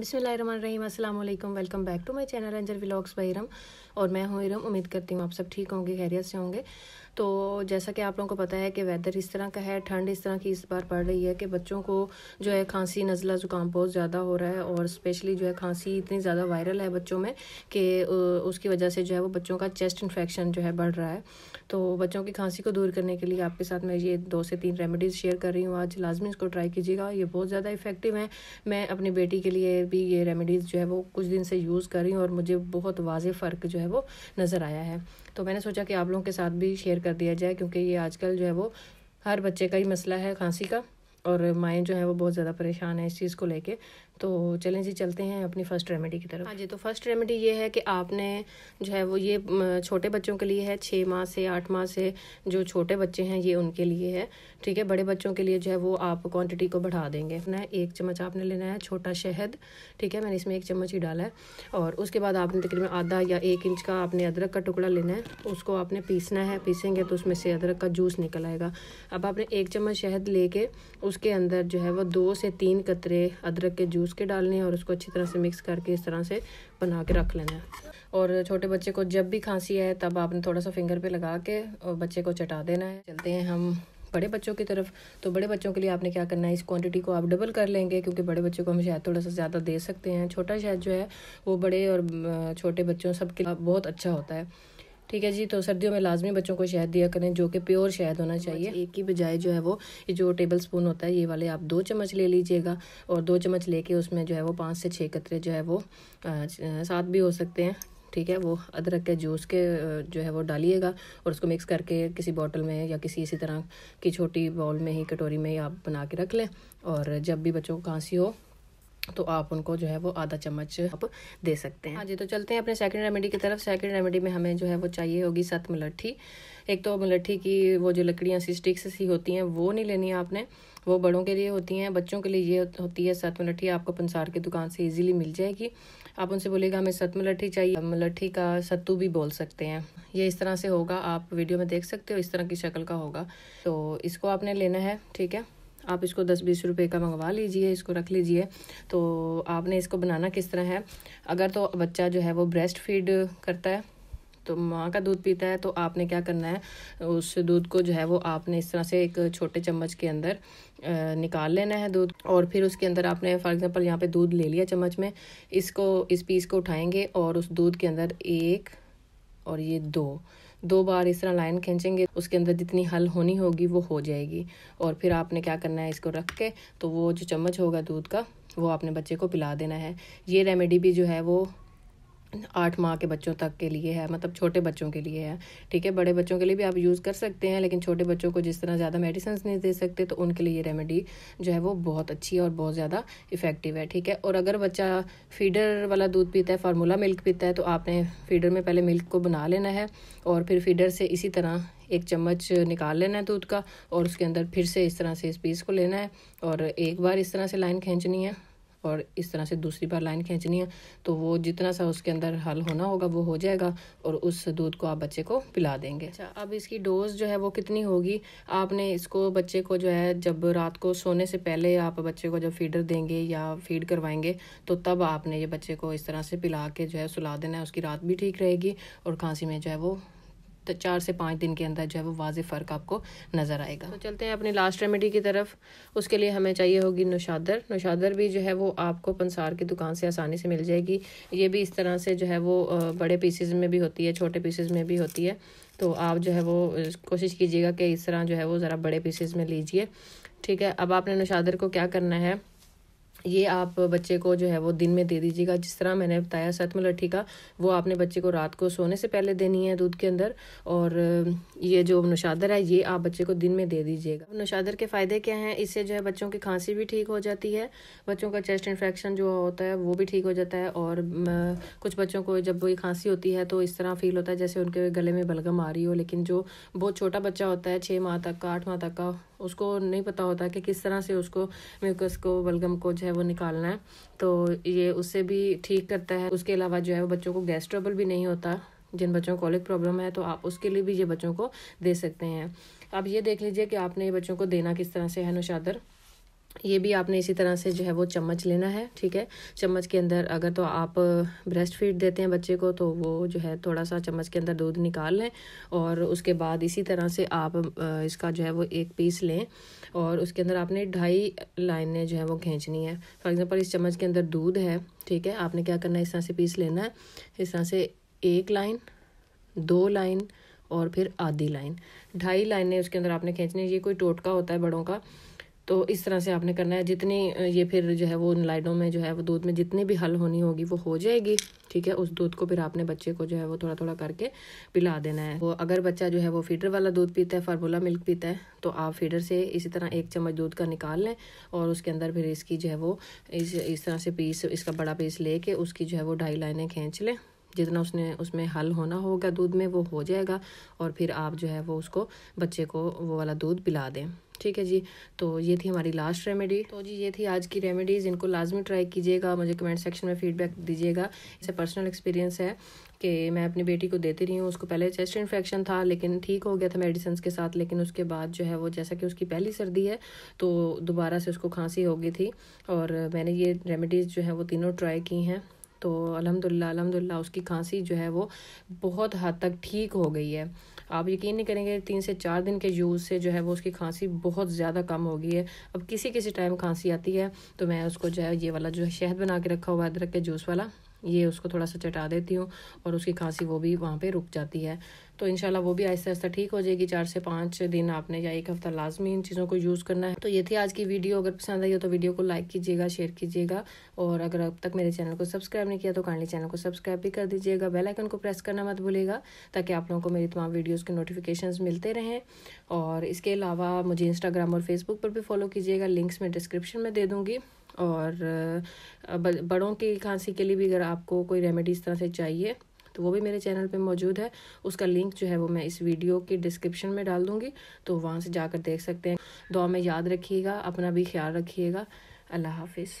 बिसमीम अल्लाम welcome back to my channel Anjar vlogs by Iram और मैं हूँ इरम उम्मीद करती हूँ आप सब ठीक होंगे खैरियत से होंगे तो जैसा कि आप लोगों को पता है कि वेदर इस तरह का है ठंड इस तरह की इस बार पड़ रही है कि बच्चों को जो है खांसी नज़ला ज़ुकाम बहुत ज़्यादा हो रहा है और स्पेशली जो है खांसी इतनी ज़्यादा वायरल है बच्चों में कि उसकी वजह से जो है वो बच्चों का चेस्ट इन्फेक्शन जो है बढ़ रहा है तो बच्चों की खांसी को दूर करने के लिए आपके साथ मैं ये दो से तीन रेमेडीज़ शेयर कर रही हूँ आज लाजमी इसको ट्राई कीजिएगा ये बहुत ज़्यादा इफेक्टिव है मैं अपनी बेटी के लिए भी ये रेमेडीज़ जो है वो कुछ दिन से यूज़ कर रही हूँ और मुझे बहुत वाज फ़र्क जो है वो नज़र आया है तो मैंने सोचा कि आप लोगों के साथ भी शेयर कर दिया जाए क्योंकि ये आजकल जो है वो हर बच्चे का ही मसला है खांसी का और माएँ जो है वो बहुत ज़्यादा परेशान है इस चीज़ को लेके तो चलें जी चलते हैं अपनी फर्स्ट रेमेडी की तरफ हाँ जी तो फर्स्ट रेमेडी ये है कि आपने जो है वो ये छोटे बच्चों के लिए है छः माह से आठ माह से जो छोटे बच्चे हैं ये उनके लिए है ठीक है बड़े बच्चों के लिए जो है वो आप क्वांटिटी को बढ़ा देंगे अपना एक चम्मच आपने लेना है छोटा शहद ठीक है मैंने इसमें एक चम्मच ही डाला है और उसके बाद आपने तकरीबन आधा या एक इंच का आपने अदरक का टुकड़ा लेना है उसको आपने पीसना है पीसेंगे तो उसमें से अदरक का जूस निकल आएगा अब आपने एक चम्मच शहद ले उसके अंदर जो है वो दो से तीन कतरे अदरक के जूस के डालने हैं और उसको अच्छी तरह से मिक्स करके इस तरह से बना के रख लेना है और छोटे बच्चे को जब भी खांसी है तब आपने थोड़ा सा फिंगर पे लगा के और बच्चे को चटा देना है चलते हैं हम बड़े बच्चों की तरफ तो बड़े बच्चों के लिए आपने क्या करना है इस क्वांटिटी को आप डबल कर लेंगे क्योंकि बड़े बच्चों को हम शायद थोड़ा सा ज़्यादा दे सकते हैं छोटा शायद जो है वो बड़े और छोटे बच्चों सबके लिए बहुत अच्छा होता है ठीक है जी तो सर्दियों में लाजमी बच्चों को शहद दिया करें जो कि प्योर शहद होना चाहिए एक की बजाय जो है वो ये जो टेबल स्पून होता है ये वाले आप दो चम्मच ले लीजिएगा और दो चम्मच लेके उसमें जो है वो पाँच से छः कतरे जो है वो सात भी हो सकते हैं ठीक है वो अदरक के जूस के जो है वो डालिएगा और उसको मिक्स करके किसी बॉटल में या किसी इसी तरह की छोटी बॉल में ही कटोरी में ही आप बना के रख लें और जब भी बच्चों को खांसी हो तो आप उनको जो है वो आधा चम्मच आप दे सकते हैं हाँ जी तो चलते हैं अपने सेकंड रेमेडी की तरफ सेकंड रेमेडी में हमें जो है वो चाहिए होगी सत मलट्ठी एक तो मलट्ठी की वो जो लकड़ियाँ सी स्टिक्स सी होती हैं वो नहीं लेनी है आपने वो बड़ों के लिए होती हैं बच्चों के लिए ये होती है सत मलट्ठी आपको पंसार की दुकान से ईजिली मिल जाएगी आप उनसे बोलेगा हमें सत मलट्ठी चाहिए मलट्ठी का सत्तू भी बोल सकते हैं ये इस तरह से होगा आप वीडियो में देख सकते हो इस तरह की शक्ल का होगा तो इसको आपने लेना है ठीक है आप इसको दस बीस रुपए का मंगवा लीजिए इसको रख लीजिए तो आपने इसको बनाना किस तरह है अगर तो बच्चा जो है वो ब्रेस्ट फीड करता है तो माँ का दूध पीता है तो आपने क्या करना है उस दूध को जो है वो आपने इस तरह से एक छोटे चम्मच के अंदर निकाल लेना है दूध और फिर उसके अंदर आपने फॉर एग्ज़ाम्पल यहाँ पे दूध ले लिया चम्मच में इसको इस पीस को उठाएंगे और उस दूध के अंदर एक और ये दो दो बार इस तरह लाइन खींचेंगे उसके अंदर जितनी हल होनी होगी वो हो जाएगी और फिर आपने क्या करना है इसको रख के तो वो जो चम्मच होगा दूध का वो आपने बच्चे को पिला देना है ये रेमेडी भी जो है वो आठ माह के बच्चों तक के लिए है मतलब छोटे बच्चों के लिए है ठीक है बड़े बच्चों के लिए भी आप यूज़ कर सकते हैं लेकिन छोटे बच्चों को जिस तरह ज़्यादा मेडिसिन नहीं दे सकते तो उनके लिए ये रेमेडी जो है वो बहुत अच्छी है और बहुत ज़्यादा इफेक्टिव है ठीक है और अगर बच्चा फीडर वाला दूध पीता है फार्मूला मिल्क पीता है तो आपने फीडर में पहले मिल्क को बना लेना है और फिर फीडर से इसी तरह एक चम्मच निकाल लेना है दूध का और उसके अंदर फिर से इस तरह से इस पीस को लेना है और एक बार इस तरह से लाइन खींचनी है और इस तरह से दूसरी बार लाइन खींचनी है तो वो जितना सा उसके अंदर हल होना होगा वो हो जाएगा और उस दूध को आप बच्चे को पिला देंगे अच्छा अब इसकी डोज जो है वो कितनी होगी आपने इसको बच्चे को जो है जब रात को सोने से पहले आप बच्चे को जब फीडर देंगे या फीड करवाएंगे तो तब आपने ये बच्चे को इस तरह से पिला के जो है सुला देना है उसकी रात भी ठीक रहेगी और खांसी में जो है वो तो चार से पाँच दिन के अंदर जो है वो वाज फ़र्क आपको नज़र आएगा तो चलते हैं अपनी लास्ट रेमेडी की तरफ उसके लिए हमें चाहिए होगी नौशादर नौशादर भी जो है वो आपको पंसार की दुकान से आसानी से मिल जाएगी ये भी इस तरह से जो है वो बड़े पीसेज में भी होती है छोटे पीसेज में भी होती है तो आप जो है वो कोशिश कीजिएगा कि इस तरह जो है वो ज़रा बड़े पीसेज में लीजिए ठीक है अब आपने नौशादर को क्या करना है ये आप बच्चे को जो है वो दिन में दे दीजिएगा जिस तरह मैंने बताया सतम लट्ठी का वो आपने बच्चे को रात को सोने से पहले देनी है दूध के अंदर और ये जो नुशादर है ये आप बच्चे को दिन में दे दीजिएगा नुशादर के फ़ायदे क्या हैं इससे जो है बच्चों की खांसी भी ठीक हो जाती है बच्चों का चेस्ट इन्फेक्शन जो होता है वो भी ठीक हो जाता है और कुछ बच्चों को जब वही खांसी होती है तो इस तरह फील होता है जैसे उनके गले में बलगम आ रही हो लेकिन जो बहुत छोटा बच्चा होता है छः माह तक का आठ माह तक का उसको नहीं पता होता कि किस तरह से उसको म्यूकस को बलगम को जो है वो निकालना है तो ये उससे भी ठीक करता है उसके अलावा जो है वो बच्चों को गैस ट्रबल भी नहीं होता जिन बच्चों को कॉलिक प्रॉब्लम है तो आप उसके लिए भी ये बच्चों को दे सकते हैं अब ये देख लीजिए कि आपने ये बच्चों को देना किस तरह से है नौशादर ये भी आपने इसी तरह से जो है वो चम्मच लेना है ठीक है चम्मच के अंदर अगर तो आप ब्रेस्ट फीड देते हैं बच्चे को तो वो जो है थोड़ा सा चम्मच के अंदर दूध निकाल लें और उसके बाद इसी तरह से आप इसका जो है वो एक पीस लें और उसके अंदर आपने ढाई लाइनें जो है वो खींचनी है फॉर एग्ज़ाम्पल इस चम्मच के अंदर दूध है ठीक है आपने क्या करना है इस तरह से पीस लेना है इस तरह से एक लाइन दो लाइन और फिर आधी लाइन ढाई लाइनें उसके अंदर आपने खींचनी है ये कोई टोटका होता है बड़ों का तो इस तरह से आपने करना है जितनी ये फिर जो है वो उन लाइनों में जो है वो दूध में जितनी भी हल होनी होगी वो हो जाएगी ठीक है उस दूध को फिर आपने बच्चे को जो है वो थोड़ा थोड़ा करके पिला देना है वो अगर बच्चा जो है वो फीडर वाला दूध पीता है फार्मूला मिल्क पीता है तो आप फीडर से इसी तरह एक चम्मच दूध का निकाल लें और उसके अंदर फिर इसकी जो है वो इस इस तरह से पीस इसका बड़ा पीस ले कर उसकी जो है वो ढाई लाइनें खींच लें जितना उसने उसमें हल होना होगा दूध में वो हो जाएगा और फिर आप जो है वो उसको बच्चे को वो वाला दूध पिला दें ठीक है जी तो ये थी हमारी लास्ट रेमेडी तो जी ये थी आज की रेमेडीज़ इनको लाजमी ट्राई कीजिएगा मुझे कमेंट सेक्शन में फीडबैक दीजिएगा इसे पर्सनल एक्सपीरियंस है कि मैं अपनी बेटी को देती रही हूँ उसको पहले चेस्ट इन्फेक्शन था लेकिन ठीक हो गया था मेडिसिन के साथ लेकिन उसके बाद जो है वो जैसा कि उसकी पहली सर्दी है तो दोबारा से उसको खांसी हो गई थी और मैंने ये रेमेडीज़ जो है वो तीनों ट्राई की हैं तो अलहमदिल्ला अलहमदिल्ला उसकी खांसी जो है वो बहुत हद तक ठीक हो गई है आप यकीन नहीं करेंगे तीन से चार दिन के यूज़ से जो है वो उसकी खांसी बहुत ज़्यादा कम हो गई है अब किसी किसी टाइम खांसी आती है तो मैं उसको जो है ये वाला जो है शहद बना के रखा हुआ अदरक के जूस वाला ये उसको थोड़ा सा चटा देती हूँ और उसकी खांसी वो भी वहाँ पे रुक जाती है तो इनशाला वो भी आहिस्ता आहिस्ता ठीक हो जाएगी चार से पाँच दिन आपने या एक हफ्ता लाजमी इन चीज़ों को यूज़ करना है तो ये थी आज की वीडियो अगर पसंद आई हो तो वीडियो को लाइक कीजिएगा शेयर कीजिएगा और अगर अब तक मेरे चैनल को सब्सक्राइब नहीं किया तो काइंडली चैनल को सब्सक्राइब भी कर दीजिएगा बेलाइकन को प्रेस करना मत भूलेगा ताकि आप लोगों को मेरी तमाम वीडियोज़ के नोटिफिकेशन मिलते रहें और इसके अलावा मुझे इंस्टाग्राम और फेसबुक पर भी फॉलो कीजिएगा लिंक्स मैं डिस्क्रिप्शन में दे दूँगी और बड़ों की खांसी के लिए भी अगर आपको कोई रेमेडी इस तरह से चाहिए तो वो भी मेरे चैनल पे मौजूद है उसका लिंक जो है वो मैं इस वीडियो की डिस्क्रिप्शन में डाल दूँगी तो वहाँ से जाकर देख सकते हैं दुआ में याद रखिएगा अपना भी ख्याल रखिएगा अल्लाह हाफिज़